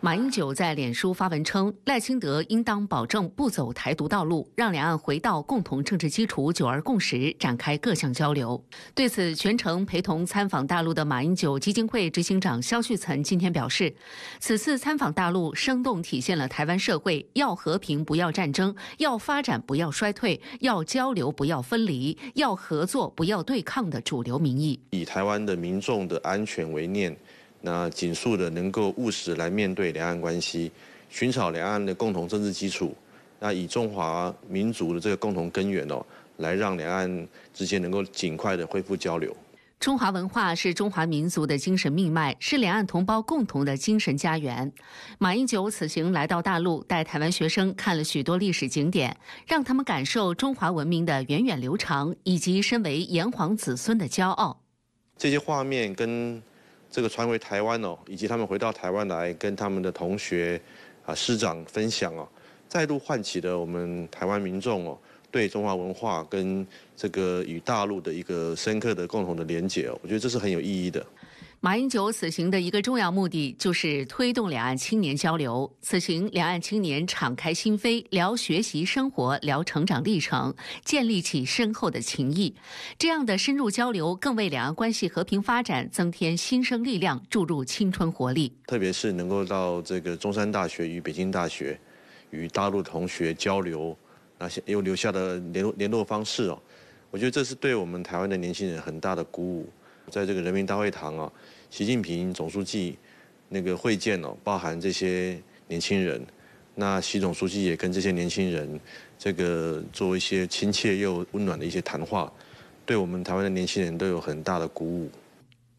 马英九在脸书发文称，赖清德应当保证不走台独道路，让两岸回到共同政治基础九二共识，展开各项交流。对此，全程陪同参访大陆的马英九基金会执行长肖旭岑今天表示，此次参访大陆，生动体现了台湾社会要和平不要战争，要发展不要衰退，要交流不要分离，要合作不要对抗的主流民意。以台湾的民众的安全为念。那紧速的能够务实来面对两岸关系，寻找两岸的共同政治基础，那以中华民族的这个共同根源哦，来让两岸之间能够尽快的恢复交流。中华文化是中华民族的精神命脉，是两岸同胞共同的精神家园。马英九此行来到大陆，带台湾学生看了许多历史景点，让他们感受中华文明的源远流长，以及身为炎黄子孙的骄傲。这些画面跟。这个传回台湾哦，以及他们回到台湾来跟他们的同学、啊师长分享哦，再度唤起了我们台湾民众哦对中华文化跟这个与大陆的一个深刻的共同的连结哦，我觉得这是很有意义的。马英九此行的一个重要目的就是推动两岸青年交流。此行，两岸青年敞开心扉，聊学习生活，聊成长历程，建立起深厚的情谊。这样的深入交流，更为两岸关系和平发展增添新生力量，注入青春活力。特别是能够到这个中山大学与北京大学与大陆同学交流，那些又留下的联络联络方式哦，我觉得这是对我们台湾的年轻人很大的鼓舞。在这个人民大会堂啊，习近平总书记那个会见哦，包含这些年轻人，那习总书记也跟这些年轻人这个做一些亲切又温暖的一些谈话，对我们台湾的年轻人都有很大的鼓舞。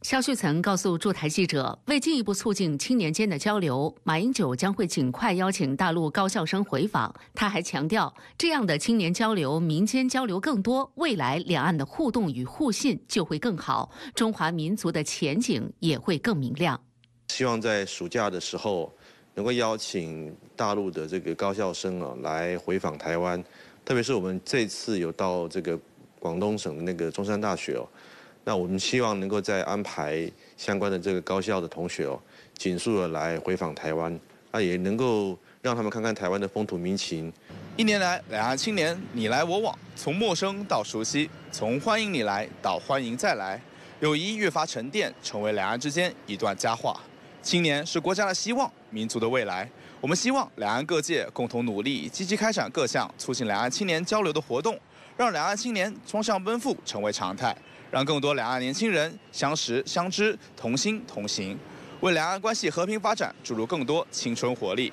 肖旭曾告诉驻台记者，为进一步促进青年间的交流，马英九将会尽快邀请大陆高校生回访。他还强调，这样的青年交流、民间交流更多，未来两岸的互动与互信就会更好，中华民族的前景也会更明亮。希望在暑假的时候，能够邀请大陆的这个高校生啊来回访台湾，特别是我们这次有到这个广东省那个中山大学哦。那我们希望能够再安排相关的这个高校的同学哦，紧速的来回访台湾，那也能够让他们看看台湾的风土民情。一年来，两岸青年你来我往，从陌生到熟悉，从欢迎你来到欢迎再来，友谊越发沉淀，成为两岸之间一段佳话。青年是国家的希望，民族的未来。我们希望两岸各界共同努力，积极开展各项促进两岸青年交流的活动，让两岸青年双向奔赴成为常态。让更多两岸年轻人相识相知，同心同行，为两岸关系和平发展注入更多青春活力。